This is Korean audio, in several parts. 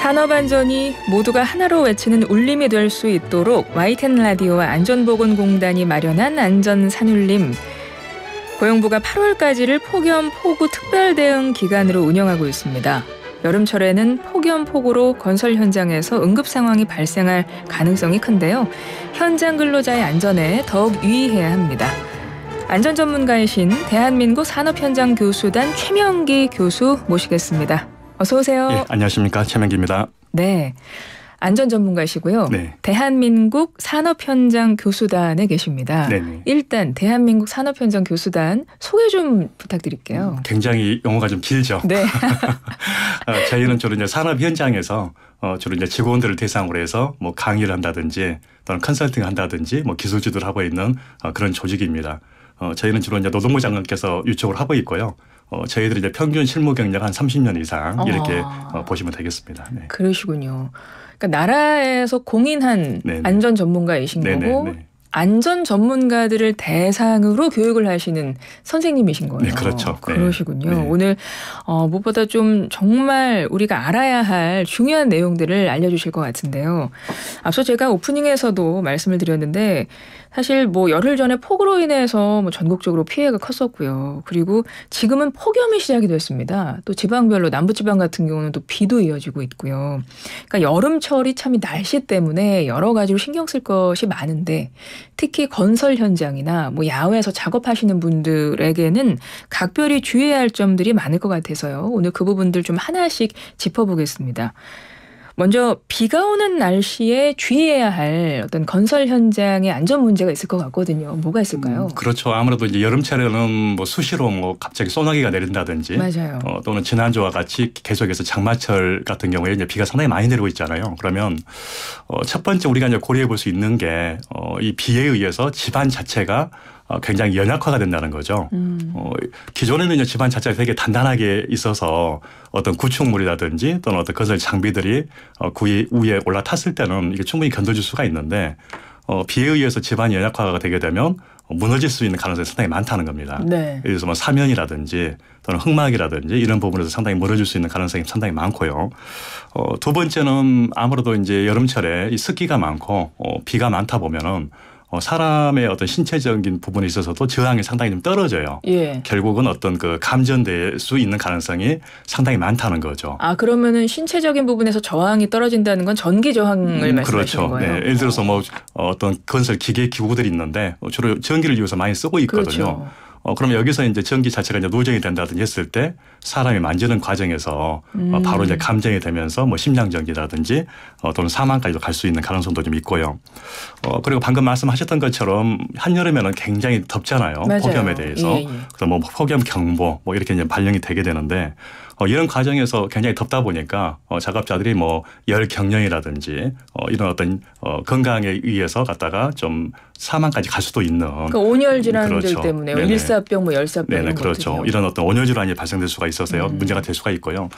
산업 안전이 모두가 하나로 외치는 울림이 될 수 있도록 와이텐 라디오와 안전보건공단이 마련한 안전 산울림. 고용부가 8월까지를 폭염 폭우 특별 대응 기간으로 운영하고 있습니다. 여름철에는 폭염 폭우로 건설 현장에서 응급 상황이 발생할 가능성이 큰데요. 현장 근로자의 안전에 더욱 유의해야 합니다. 안전 전문가이신 대한민국 산업현장 교수단 최명기 교수 모시겠습니다. 어서 오세요. 예, 안녕하십니까 최명기입니다. 네. 안전 전문가시고요. 네. 대한민국 산업현장 교수단에 계십니다. 네네. 일단 대한민국 산업현장 교수단 소개 좀 부탁드릴게요. 음, 굉장히 용어가 좀 길죠. 네. 어, 저희는 주로 이제 산업 현장에서 어, 주로 이제 직원들을 대상으로 해서 뭐 강의를 한다든지 또는 컨설팅 한다든지 뭐 기술 지도를 하고 있는 어, 그런 조직입니다. 어, 저희는 주로 이제 노동부 장관께서 유촉을 하고 있고요. 어, 저희들이 이제 평균 실무 경력 한 30년 이상 이렇게 어, 보시면 되겠습니다. 네. 그러시군요. 그러니까 나라에서 공인한 네네. 네. 안전 전문가이신 네네. 네, 거고 네네. 안전 전문가들을 대상으로 교육을 하시는 선생님이신 거예요. 네, 그렇죠. 네. 그러시군요. 네. 오늘 어, 무엇보다 좀 정말 우리가 알아야 할 중요한 내용들을 알려주실 것 같은데요. 앞서 제가 오프닝에서도 말씀을 드렸는데 사실 뭐 열흘 전에 폭우로 인해서 뭐 전국적으로 피해가 컸었고요. 그리고 지금은 폭염이 시작이 됐습니다. 또 지방별로 남부지방 같은 경우는 또 비도 이어지고 있고요. 그러니까 여름철이 참 날씨 때문에 여러 가지로 신경 쓸 것이 많은데 특히 건설 현장이나 뭐 야외에서 작업하시는 분들에게는 각별히 주의해야 할 점들이 많을 것 같아서요. 오늘 그 부분들 좀 하나씩 짚어보겠습니다. 먼저 비가 오는 날씨에 주의해야 할 어떤 건설 현장의 안전 문제가 있을 것 같거든요. 뭐가 있을까요? 음, 그렇죠. 아무래도 이제 여름철에는 뭐 수시로 뭐 갑자기 소나기가 내린다든지 맞아요. 어, 또는 지난주와 같이 계속해서 장마철 같은 경우에 이제 비가 상당히 많이 내리고 있잖아요. 그러면 어, 첫 번째 우리가 이제 고려해 볼 수 있는 게 어, 이 비에 의해서 집안 자체가 어, 굉장히 연약화가 된다는 거죠. 음. 어, 기존에는 집안 자체가 되게 단단하게 있어서 어떤 구축물이라든지 또는 어떤 건설 장비들이 어, 그 위에 올라탔을 때는 이게 충분히 견뎌질 수가 있는데 어, 비에 의해서 집안 이 연약화가 되게 되면 무너질 수 있는 가능성이 상당히 많다는 겁니다. 네. 예를 들어서 뭐 사면이라든지 또는 흙막이라든지 이런 부분에서 상당히 무너질 수 있는 가능성이 상당히 많고요. 어, 두 번째는 아무래도 이제 여름철에 이 습기가 많고 어, 비가 많다 보면은 어, 사람의 어떤 신체적인 부분에 있어서도 저항이 상당히 좀 떨어져요. 예. 결국은 어떤 그 감전될 수 있는 가능성이 상당히 많다는 거죠. 아 그러면은 신체적인 부분에서 저항이 떨어진다는 건 전기 저항을 음, 말씀하시 그렇죠. 거예요. 네. 예를 들어서 뭐 어, 어떤 건설 기계 기구들이 있는데 뭐 주로 전기를 이용해서 많이 쓰고 있거든요. 그렇죠. 어, 그럼 여기서 이제 전기 자체가 이제 노정이 된다든지 했을 때 사람이 만지는 과정에서 어, 음. 어, 바로 이제 감정이 되면서 뭐 심장전기라든지 어, 또는 사망까지도 갈 수 있는 가능성도 좀 있고요. 어, 그리고 방금 말씀하셨던 것처럼 한여름에는 굉장히 덥잖아요. 맞아요. 폭염에 대해서. 예, 예. 그래서 뭐 폭염 경보 뭐 이렇게 이제 발령이 되게 되는데 어, 이런 과정에서 굉장히 덥다 보니까 어, 작업자들이 뭐 열 경련이라든지 어, 이런 어떤 어, 건강에 의해서 갔다가 좀 사망까지 갈 수도 있는 그러니까 온열 음, 질환들 그렇죠. 때문에 네네. 일사병 뭐 열사병 네네. 그렇죠. 같은데요. 이런 어떤 온열 질환이 발생될 수가 있어서요. 음. 문제가 될 수가 있고요.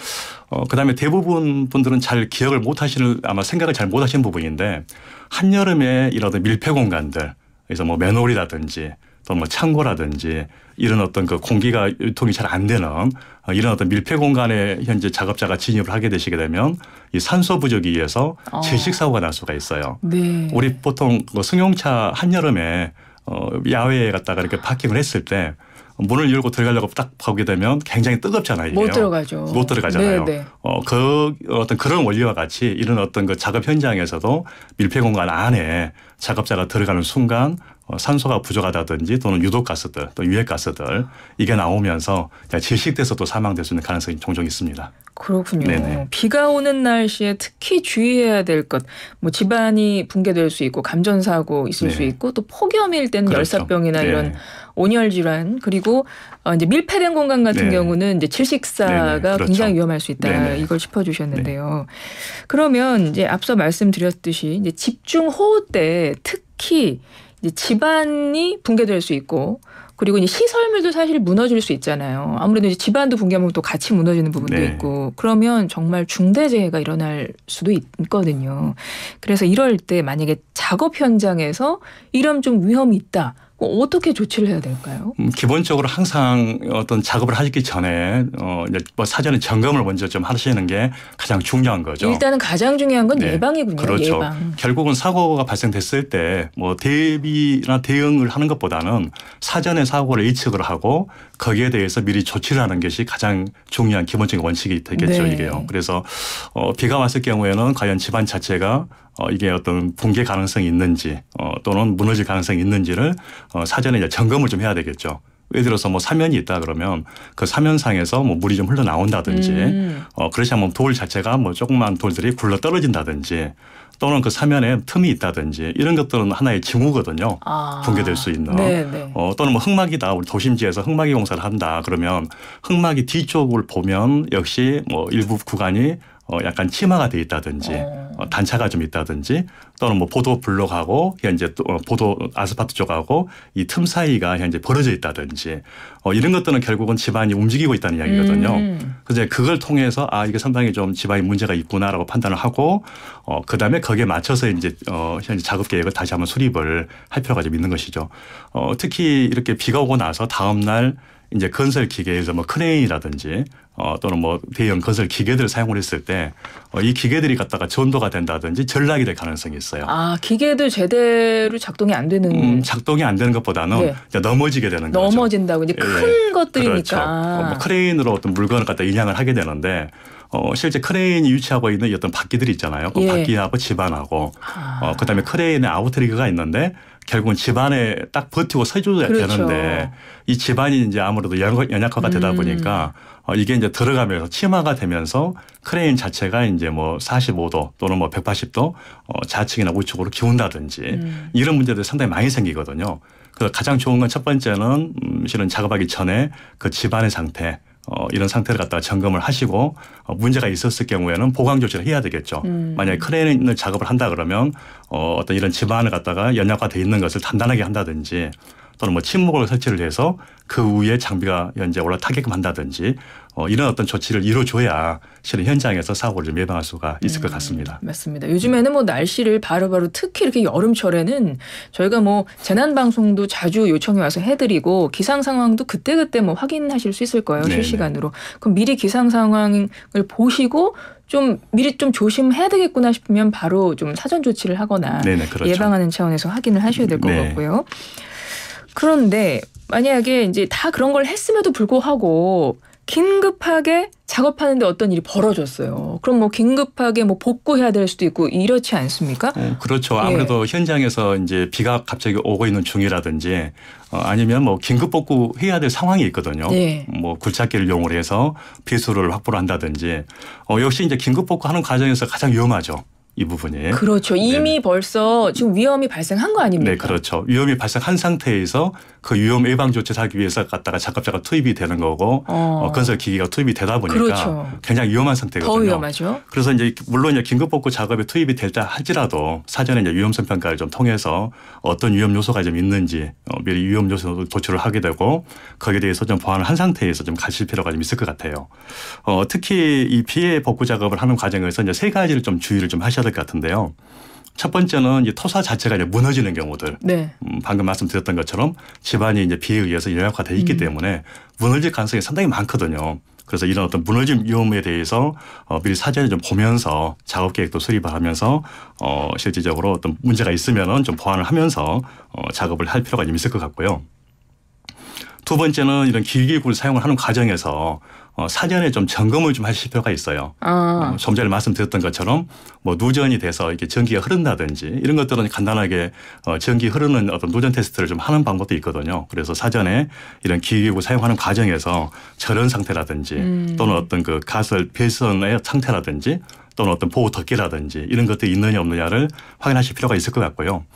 어, 그다음에 대부분 분들은 잘 기억을 못 하시는 아마 생각을 잘 못 하시는 부분인데 한여름에 이런 밀폐 공간들 그래서 뭐 맨홀이라든지 또는 뭐 창고라든지 이런 어떤 그 공기가 유통이 잘 안 되는 어, 이런 어떤 밀폐 공간에 현재 작업자가 진입을 하게 되시게 되면 이 산소 부족에 의해서 어. 식 사고가 날 수가 있어요. 네. 우리 보통 뭐 승용차 한 여름에 어 야외에 갔다가 이렇게 파킹을 했을 때 문을 열고 들어가려고 딱 보게 되면 굉장히 뜨겁잖아요. 못 들어가죠. 못 들어가잖아요. 네네. 네. 어, 그 어떤 그런 원리와 같이 이런 어떤 그 작업 현장에서도 밀폐 공간 안에 작업자가 들어가는 순간 어, 산소가 부족하다든지 또는 유독 가스들 또 유해 가스들 이게 나오면서 질식돼서 또 사망될 수 있는 가능성이 종종 있습니다. 그렇군요. 네네. 비가 오는 날씨에 특히 주의해야 될 것, 뭐 집안이 붕괴될 수 있고 감전 사고 있을 네. 수 있고 또 폭염일 때는 그렇죠. 열사병이나 네. 이런 온열 질환 그리고 어 이제 밀폐된 공간 같은 네. 경우는 이제 질식사가 그렇죠. 굉장히 위험할 수 있다 이걸 짚어주셨는데요. 네. 그러면 이제 앞서 말씀드렸듯이 이제 집중 호우때 특히 이제 집안이 붕괴될 수 있고 그리고 이제 시설물도 사실 무너질 수 있잖아요. 아무래도 이제 집안도 붕괴하면 또 같이 무너지는 부분도 네. 있고 그러면 정말 중대재해가 일어날 수도 있거든요. 그래서 이럴 때 만약에 작업 현장에서 이런 좀 위험이 있다. 뭐 어떻게 조치를 해야 될까요? 음, 기본적으로 항상 어떤 작업을 하기 전에 어, 뭐 사전에 점검을 먼저 좀 하시는 게 가장 중요한 거죠. 일단은 가장 중요한 건 네. 예방이군요. 그렇죠. 예방. 결국은 사고가 발생됐을 때 뭐 대비나 대응을 하는 것보다는 사전에 사고를 예측을 하고 거기에 대해서 미리 조치를 하는 것이 가장 중요한 기본적인 원칙이 되겠죠. 네. 이게요. 그래서 어, 비가 왔을 경우에는 과연 집안 자체가 어, 이게 어떤 붕괴 가능성이 있는지 어, 또는 무너질 가능성이 있는지를 어, 사전에 이제 점검을 좀 해야 되겠죠. 예를 들어서 뭐 사면이 있다 그러면 그 사면상에서 뭐 물이 좀 흘러나온다든지 음. 어, 그렇지 않으면 돌 자체가 뭐 조그만 돌들이 굴러 떨어진다든지 또는 그 사면에 틈이 있다든지 이런 것들은 하나의 징후거든요. 아. 붕괴될 수 있는. 네, 네. 어, 또는 뭐 흑막이다. 우리 도심지에서 흑막이 공사를 한다. 그러면 흑막이 뒤쪽을 보면 역시 뭐 일부 구간이 어 약간 치마가 돼 있다든지 어. 어, 단차가 좀 있다든지 또는 뭐 보도 블록하고 현재 또 어, 보도 아스팔트 쪽하고 이 틈 사이가 현재 벌어져 있다든지 어, 이런 것들은 결국은 집안이 움직이고 있다는 이야기거든요. 음. 그래서 그걸 통해서 아 이게 상당히 좀 집안이 문제가 있구나라고 판단을 하고 어, 그다음에 거기에 맞춰서 이제 어, 현재 작업 계획을 다시 한번 수립을 할 필요가 좀 있는 것이죠. 어, 특히 이렇게 비가 오고 나서 다음 날 이제 건설 기계에서 뭐 크레인이라든지 어, 또는 뭐 대형 건설 기계들을 사용을 했을 때이 어, 기계들이 갖다가 전도가 된다든지 전락이 될 가능성이 있어요. 아 기계들 제대로 작동이 안 되는. 음, 작동이 안 되는 것보다는 네. 이제 넘어지게 되는 넘어진다고 거죠. 이제 예, 예. 큰 예. 것들이니까. 그렇죠. 어, 뭐 크레인으로 어떤 물건을 갖다 인양을 하게 되는데 어, 실제 크레인이 유치하고 있는 어떤 바퀴들이 있잖아요. 그 예. 바퀴하고 집안하고 아. 어, 그다음에 크레인의 아우트리거가 있는데 결국은 집안에 딱 버티고 서줘야 그렇죠. 되는데 이 집안이 이제 아무래도 연약화가 되다 음. 보니까 어, 이게 이제 들어가면서 치마가 되면서 크레인 자체가 이제 뭐 45도 또는 뭐 180도 어, 좌측이나 우측으로 기운다든지 음. 이런 문제들이 상당히 많이 생기거든요. 그래서 가장 좋은 건 첫 번째는 음, 실은 작업하기 전에 그 집안의 상태 어, 이런 상태를 갖다가 점검을 하시고 어, 문제가 있었을 경우에는 보강 조치를 해야 되겠죠. 음. 만약에 크레인을 작업을 한다 그러면 어, 어떤 이런 집안을 갖다가 연약화돼 있는 것을 단단하게 한다든지 또는 뭐 침묵을 설치를 해서 그 위에 장비가 이제 올라타게끔 한다든지 어, 이런 어떤 조치를 이루어줘야 실은 현장에서 사고를 좀 예방할 수가 있을 음, 것 같습니다. 맞습니다. 요즘에는 뭐 날씨를 바로바로 특히 이렇게 여름철에는 저희가 뭐 재난 방송도 자주 요청이 와서 해드리고 기상 상황도 그때그때 뭐 확인하실 수 있을 거예요 네네. 실시간으로. 네. 그럼 미리 기상 상황을 보시고 좀 미리 좀 조심해야 되겠구나 싶으면 바로 좀 사전 조치를 하거나 네네, 네, 그렇죠. 예방하는 차원에서 확인을 하셔야 될것 네. 같고요. 그런데 만약에 이제 다 그런 걸 했음에도 불구하고 긴급하게 작업하는데 어떤 일이 벌어졌어요. 그럼 뭐 긴급하게 뭐 복구해야 될 수도 있고 이렇지 않습니까? 어, 그렇죠. 예. 아무래도 예. 현장에서 이제 비가 갑자기 오고 있는 중이라든지 어, 아니면 뭐 긴급 복구해야 될 상황이 있거든요. 예. 뭐 굴착기를 이용을 해서 비수를 확보를 한다든지 어, 역시 이제 긴급 복구하는 과정에서 가장 위험하죠. 이 부분이. 그렇죠. 이미 네네. 벌써 지금 위험이 발생한 거 아닙니까? 네, 그렇죠. 위험이 발생한 상태에서 그 위험 예방 조치를 하기 위해서 갖다가 작업자가 투입이 되는 거고 어. 어, 건설 기기가 투입이 되다 보니까 그렇죠. 굉장히 위험한 상태거든요. 더 위험하죠. 그래서 이제 물론 이제 긴급 복구 작업에 투입이 될다 할지라도 사전에 이제 위험성 평가를 좀 통해서 어떤 위험 요소가 좀 있는지 어, 미리 위험 요소 도출을 하게 되고 거기에 대해서 좀 보완을 한 상태에서 좀 가실 필요가 좀 있을 것 같아요. 어, 특히 이 피해 복구 작업을 하는 과정에서 이제 세 가지를 좀 주의를 좀 하셔야 해야 될것 같은데요. 첫 번째는 이 토사 자체가 이제 무너지는 경우들. 네. 음, 방금 말씀드렸던 것처럼 집안이 이제 비에 의해서 열악화돼 있기 음. 때문에 무너질 가능성이 상당히 많거든요. 그래서 이런 어떤 무너짐 위험에 대해서 어, 미리 사전에 좀 보면서 작업 계획도 수립을 하면서 어, 실질적으로 어떤 문제가 있으면은 좀 보완을 하면서 어, 작업을 할 필요가 좀 있을 것 같고요. 두 번째는 이런 기계구를 사용을 하는 과정에서 어, 사전에 좀 점검을 좀 하실 필요가 있어요. 아. 어. 어, 좀 전에 말씀드렸던 것처럼 뭐 누전이 돼서 이렇게 전기가 흐른다든지 이런 것들은 간단하게 어, 전기 흐르는 어떤 누전 테스트를 좀 하는 방법도 있거든요. 그래서 사전에 이런 기기구 사용하는 과정에서 절연 상태라든지 음. 또는 어떤 그 가설 배선의 상태라든지 또는 어떤 보호 덮개라든지 이런 것들이 있느냐 없느냐를 확인하실 필요가 있을 것 같고요.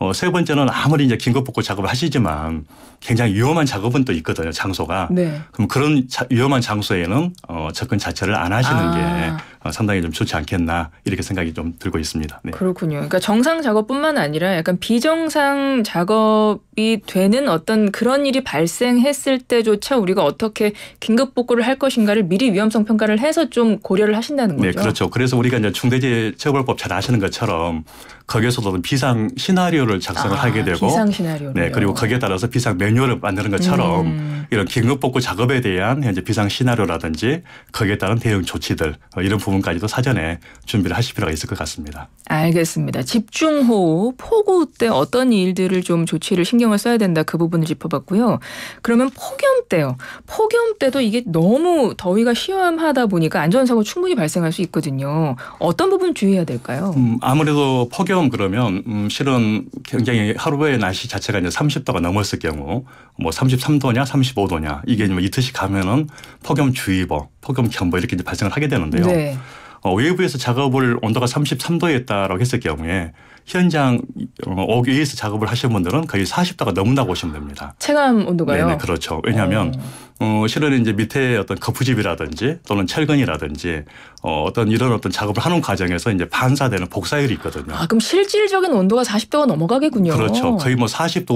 어, 세 번째는 아무리 이제 긴급 복구 작업을 하시지만 굉장히 위험한 작업은 또 있거든요. 장소가. 네. 그럼 그런 자, 위험한 장소에는 어, 접근 자체를 안 하시는 아. 게 어, 상당히 좀 좋지 않겠나 이렇게 생각이 좀 들고 있습니다. 네. 그렇군요. 그러니까 정상 작업뿐만 아니라 약간 비정상 작업이 되는 어떤 그런 일이 발생했을 때조차 우리가 어떻게 긴급 복구를 할 것인가를 미리 위험성 평가를 해서 좀 고려를 하신다는 네, 거죠. 네, 그렇죠. 그래서 우리가 이제 중대재해처벌법 잘 아시는 것처럼 거기에서도 비상 시나리오를 작성을 아, 하게 되고 비상 시나리오. 네, 그리고 거기에 따라서 비상 매 매뉴얼을 만드는 것처럼 음. 이런 긴급복구 작업에 대한 현재 비상 시나리오라든지 거기에 따른 대응 조치들 어, 이런 부분까지도 사전에 준비를 하실 필요가 있을 것 같습니다. 알겠습니다. 집중호우, 폭우 때 어떤 일들을 좀 조치를 신경을 써야 된다 그 부분을 짚어봤고요. 그러면 폭염 때요. 폭염 때도 이게 너무 더위가 시험하다 보니까 안전사고 충분히 발생할 수 있거든요. 어떤 부분 주의해야 될까요? 음, 아무래도 폭염 그러면 음, 실은 굉장히 하루의 날씨 자체가 이제 30도가 넘었을 경우 뭐 33도냐 35도냐 이게 이틀씩 가면은 폭염주의보, 폭염경보 이렇게 이제 발생을 하게 되는데요. 네. 어, 외부에서 작업을 온도가 3 3도였다라고 했을 경우에 현장 어위해서 작업을 하시는 분들은 거의 40도가 넘는다고 보시면 됩니다. 체감 온도가요? 네, 그렇죠. 왜냐하면 어. 어. 실은 이제 밑에 어떤 거푸집이라든지 또는 철근이라든지 어, 어떤 이런 어떤 작업을 하는 과정에서 이제 반사되는 복사율이 있거든요. 아, 그럼 실질적인 온도가 40도가 넘어가겠군요. 그렇죠. 거의 뭐 40도,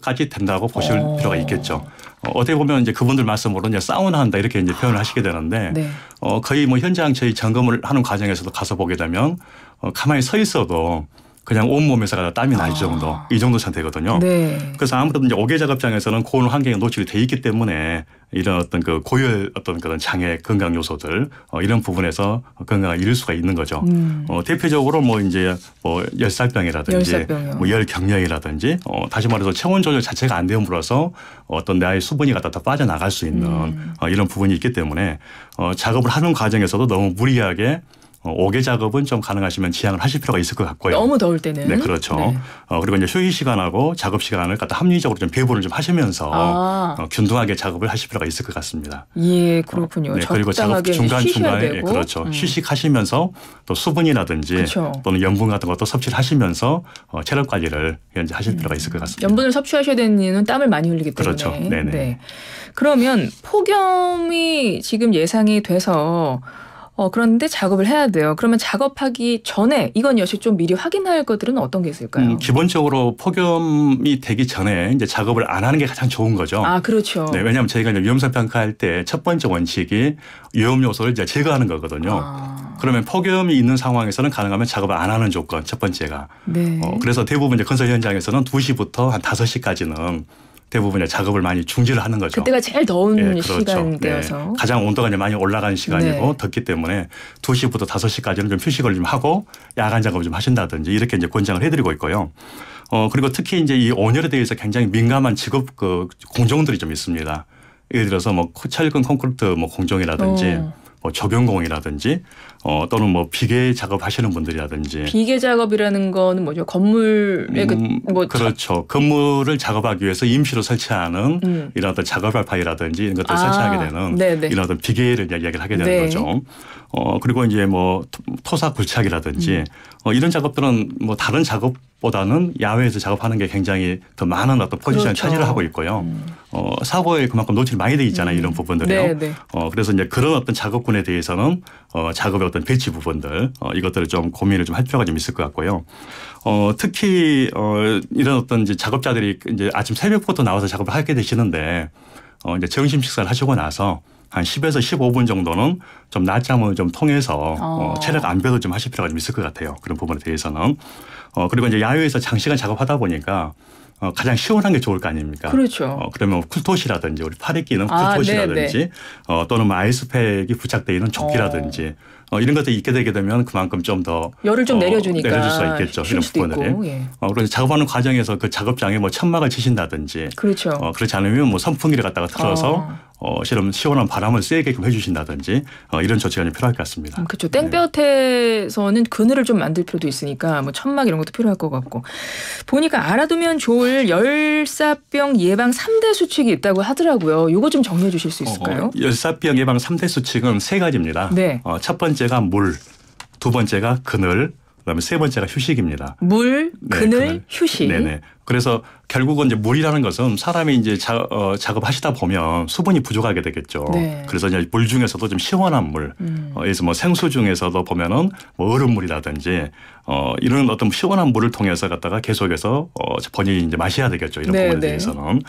50도까지 된다고 보실 어. 필요가 있겠죠. 어, 어떻게 보면 이제 그분들 말씀으로는 이제 사우나 한다 이렇게 이제 표현을 하시게 되는데 네. 어, 거의 뭐 현장 저희 점검을 하는 과정에서도 가서 보게 되면 어, 가만히 서 있어도 그냥 온몸에서 가다 땀이 날 아. 정도 이 정도 상태거든요. 네. 그래서 아무래도 이제 오개 작업장에서는 고온 환경에 노출이 돼 있기 때문에 이런 어떤 그 고열 어떤 그런 장애 건강 요소들 어, 이런 부분에서 건강을 잃을 수가 있는 거죠. 음. 어, 대표적으로 뭐 이제 뭐 열살병이라든지 뭐열 경련이라든지 어, 다시 말해서 체온 조절 자체가 안 되므로서 어떤 아의 수분이 갖다 다 빠져나갈 수 있는 음. 어, 이런 부분이 있기 때문에 어, 작업을 하는 과정에서도 너무 무리하게 어, 오개 작업은 좀 가능하시면 지양을 하실 필요가 있을 것 같고요. 너무 더울 때는. 네, 그렇죠. 네. 어, 그리고 이제 휴일 시간하고 작업 시간을 갖다 합리적으로 좀 배분을 좀 하시면서 아. 어, 균등하게 작업을 하실 필요가 있을 것 같습니다. 예, 그렇군요. 어, 네, 그리고 작업 중간 중간에 네, 그렇죠. 음. 휴식하시면서 또 수분이라든지 그렇죠. 또는 염분 같은 것도 섭취를 하시면서 어, 체력 관리를 현재 하실 음. 필요가 있을 것 같습니다. 염분을 섭취하셔야 되는 이유는 땀을 많이 흘리기 때문에. 그렇죠. 네네. 네. 그러면 폭염이 지금 예상이 돼서 어, 그런데 작업을 해야 돼요. 그러면 작업하기 전에 이건 역시 좀 미리 확인할 것들은 어떤 게 있을까요? 음, 기본적으로 폭염이 되기 전에 이제 작업을 안 하는 게 가장 좋은 거죠. 아, 그렇죠. 네, 왜냐하면 저희가 이제 위험성 평가할 때 첫 번째 원칙이 위험 요소를 이제 제거하는 거거든요. 아. 그러면 폭염이 있는 상황에서는 가능하면 작업을 안 하는 조건 첫 번째가. 네. 어, 그래서 대부분 이제 건설 현장에서는 2시부터 한 5시까지는 대부분의 작업을 많이 중지를 하는 거죠. 그때가 제일 더운 예, 그렇죠. 시간이어서 네. 가장 온도가 이제 많이 올라가는 시간이고 네. 덥기 때문에 2시부터 5시까지는 좀 휴식을 좀 하고 야간 작업을 좀 하신다든지 이렇게 이제 권장을 해드리고 있고요. 어 그리고 특히 이제 이 온열에 대해서 굉장히 민감한 직업 그 공정들이 좀 있습니다. 예를 들어서 뭐 철근 콘크리트 뭐 공정이라든지 어. 뭐 적용공이라든지 어 또는 뭐 비계 작업하시는 분들이라든지 비계 작업이라는 거는 뭐죠? 건물에 그 음, 그뭐 그렇죠. 건물을 작업하기 위해서 임시로 설치하는 음. 이런 어떤 작업할 파이라든지 이런 것들을 아, 설치하게 되는 네네. 네. 이런 어떤 비계를 이야기를 하게 되는 네. 거죠. 어 그리고 이제 뭐 토사 굴착이라든지 음. 어, 이런 작업들은 뭐 다른 작업 보다는 야외에서 작업하는 게 굉장히 더 많은 어떤 포지션을 그렇죠. 차지를 하고 있고요. 음. 어, 사고에 그만큼 노출이 많이 돼 있잖아요. 음. 이런 부분들이요. 네, 네. 어, 그래서 이제 그런 어떤 작업군에 대해서는 어, 작업의 어떤 배치 부분들 어, 이것들을 좀 고민을 좀 할 필요가 좀 있을 것 같고요. 어, 특히 어, 이런 어떤 이제 작업자들이 이제 아침 새벽부터 나와서 작업을 하게 되시는데 어, 이제 점심 식사를 하시고 나서 한 10에서 15분 정도는 좀 낮잠을 좀 통해서 어. 어, 체력 안배도 좀 하실 필요가 좀 있을 것 같아요. 그런 부분에 대해서는. 어, 그리고 이제 야외에서 장시간 작업하다 보니까 어, 가장 시원한 게 좋을 거 아닙니까? 그렇죠. 어, 그러면 뭐 쿨토시라든지 우리 팔에 끼는 아, 쿨토시라든지 아, 어, 또는 뭐 아이스팩이 부착되어 있는 조끼라든지 어. 어. 이런 것들이 있게 되게 되면 그만큼 좀 더 열을 좀 어, 내려주니까 내려줄 수가 있겠죠. 이런 부분들이. 예. 어, 그래서 작업하는 과정에서 그 작업장에 뭐 천막을 치신다든지 그렇죠. 어, 그렇지 않으면 뭐 선풍기를 갖다가 틀어서 어. 어, 실은 시원한 바람을 세게 끔 해주신다든지 어, 이런 조치가 좀 필요할 것 같습니다. 음, 그렇죠. 땡볕에서는 그늘을 좀 만들 필요도 있으니까 뭐 천막 이런 것도 필요할 것 같고 보니까 알아두면 좋을 열사병 예방 3대 수칙이 있다고 하더라고요. 이거 좀 정리해 주실 수 어, 어, 있을까요? 어, 열사병 예방 3대 수칙은 세 가지입니다. 네. 어, 첫 번째가 물, 두 번째가 그늘, 그다음에 세 번째가 휴식입니다. 물, 네, 그늘, 그날. 휴식. 네네. 그래서 결국은 이제 물이라는 것은 사람이 이제 자, 어, 작업하시다 보면 수분이 부족하게 되겠죠. 네. 그래서 이제 물 중에서도 좀 시원한 물, 음. 어, 그래서 뭐 생수 중에서도 보면은 뭐 얼음물이라든지 어, 이런 어떤 시원한 물을 통해서 갖다가 계속해서 어, 본인이 이제 마셔야 되겠죠. 이런 네, 부분에 네. 대해서는.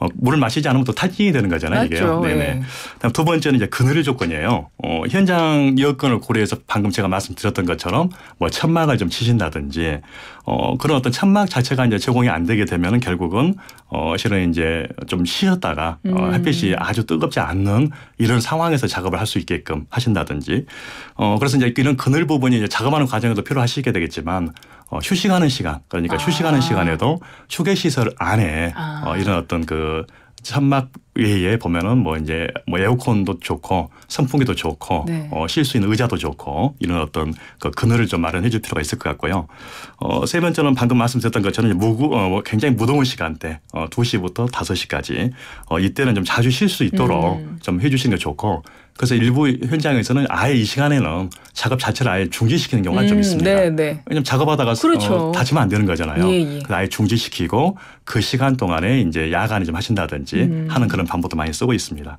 어, 물을 마시지 않으면 또 탈진이 되는 거잖아요. 이게요. 네네. 네. 네. 예. 다음 두 번째는 이제 그늘의 조건이에요. 어, 현장 여건을 고려해서 방금 제가 말씀드렸던 것처럼 뭐 천막을 좀 치신다든지 어, 그런 어떤 천막 자체가 이제 제공이 안 되게 되면은 결국은 어, 실은 이제 좀 쉬었다가 어, 음. 햇빛이 아주 뜨겁지 않는 이런 상황에서 작업을 할 수 있게끔 하신다든지 어, 그래서 이제 이런 그늘 부분이 이제 작업하는 과정에도 필요하시게 되겠죠. 아시겠지만 어, 휴식하는 시간 그러니까 아. 휴식하는 시간에도 휴게 시설 안에 아. 어, 이런 어떤 그천막 위에 보면은 뭐 이제 뭐 에어컨도 좋고 선풍기도 좋고 네. 어, 쉴 수 있는 의자도 좋고 이런 어떤 그 그늘을 좀 마련해 줄 필요가 있을 것 같고요. 어, 세 번째는 방금 말씀드렸던 것처럼 무구 어, 뭐 굉장히 무더운 시간대 어, 2시부터 5시까지 어, 이때는 좀 자주 쉴 수 있도록 음. 좀 해주시는 게 좋고 그래서 일부 현장에서는 아예 이 시간에는 작업 자체를 아예 중지시키는 경우가 음, 좀 있습니다. 네, 네. 왜냐하면 작업하다가 어, 그렇죠. 어, 다치면 안 되는 거잖아요. 예, 예. 아예 중지시키고 그 시간 동안에 이제 야간에 좀 하신다든지 음. 하는 그런 방법도 많이 쓰고 있습니다.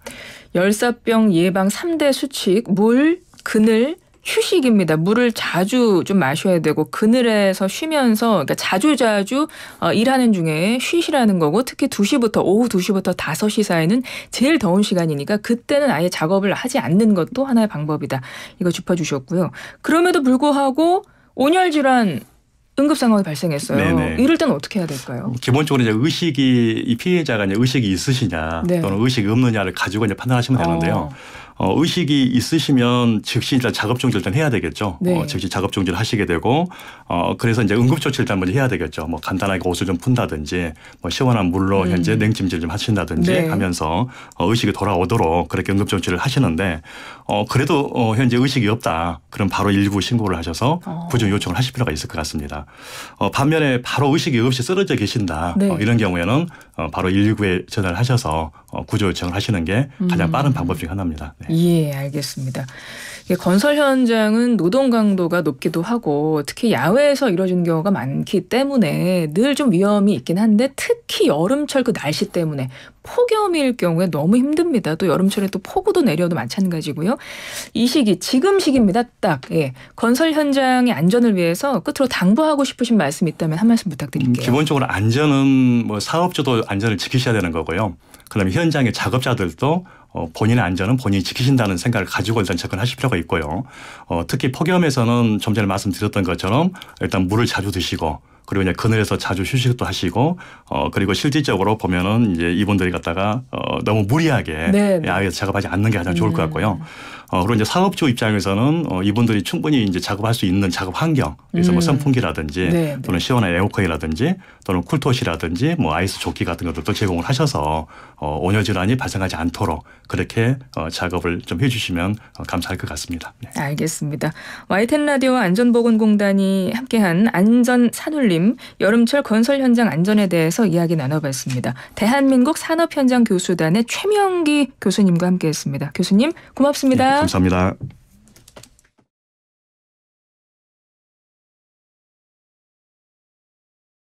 열사병 예방 3대 수칙 물, 그늘, 휴식입니다. 물을 자주 좀 마셔야 되고 그늘에서 쉬면서 그러니까 자주 자주 어, 일하는 중에 쉬시라는 거고 특히 2시부터 오후 2시부터 5시 사이는 제일 더운 시간이니까 그때는 아예 작업을 하지 않는 것도 하나의 방법이다. 이거 짚어 주셨고요. 그럼에도 불구하고 온열 질환 응급 상황이 발생했어요. 네네. 이럴 땐 어떻게 해야 될까요? 기본적으로 이제 의식이 이 피해자가 이제 의식이 있으시냐 네. 또는 의식이 없느냐를 가지고 이제 판단하시면 어. 되는데요. 어. 어, 의식이 있으시면 즉시 일단 작업정절단 해야 되겠죠. 어, 네. 어, 즉시 작업정 절단 하시게 되고 어, 그래서 이제 응급조치를 일단 먼저 해야 되겠죠. 뭐 간단하게 옷을 좀 푼다든지 뭐 시원한 물로 음. 현재 냉찜질 좀 하신다든지 네. 하면서 어, 의식이 돌아오도록 그렇게 응급조치를 하시는데 어, 그래도 어, 현재 의식이 없다. 그럼 바로 일부 신고를 하셔서 어. 구조 요청을 하실 필요가 있을 것 같습니다. 어, 반면에 바로 의식이 없이 쓰러져 계신다. 네. 어, 이런 경우에는 어, 바로 119에 전화를 하셔서 어, 구조 요청을 하시는 게 가장 음. 빠른 방법 중 하나입니다. 네. 예, 알겠습니다. 건설 현장은 노동 강도가 높기도 하고 특히 야외에서 이루어지는 경우가 많기 때문에 늘 좀 위험이 있긴 한데 특히 여름철 그 날씨 때문에 폭염일 경우에 너무 힘듭니다. 또 여름철에 또 폭우도 내려도 마찬가지고요. 이 시기 지금 시기입니다. 딱 예. 건설 현장의 안전을 위해서 끝으로 당부하고 싶으신 말씀 있다면 한 말씀 부탁드릴게요. 음, 기본적으로 안전은 뭐 사업주도 안전을 지키셔야 되는 거고요. 그다음에 현장의 작업자들도 어, 본인의 안전은 본인이 지키신다는 생각을 가지고 일단 접근하실 필요가 있고요. 어, 특히 폭염에서는 좀 전에 말씀드렸던 것처럼 일단 물을 자주 드시고 그리고 이제 그늘에서 자주 휴식도 하시고 어 그리고 실질적으로 보면은 이제 이분들이 갖다가 어 너무 무리하게 야외에서 네, 네. 작업하지 않는 게 가장 좋을 것 네. 같고요. 어, 그리고 이제 사업주 입장에서는 어, 이분들이 충분히 이제 작업할 수 있는 작업 환경 그래서 뭐 음. 뭐 선풍기라든지 네, 네, 또는 시원한 에어컨이라든지 또는 쿨토시라든지 뭐 아이스 조끼 같은 것들도 제공을 하셔서 어, 온열 질환이 발생하지 않도록 그렇게 어, 작업을 좀 해주시면 어, 감사할 것 같습니다. 네. 알겠습니다. 와이텐 라디오 안전보건공단이 함께한 안전 산울림 여름철 건설 현장 안전에 대해서 이야기 나눠봤습니다. 대한민국 산업현장 교수단의 최명기 교수님과 함께했습니다. 교수님 고맙습니다. 감사합니다.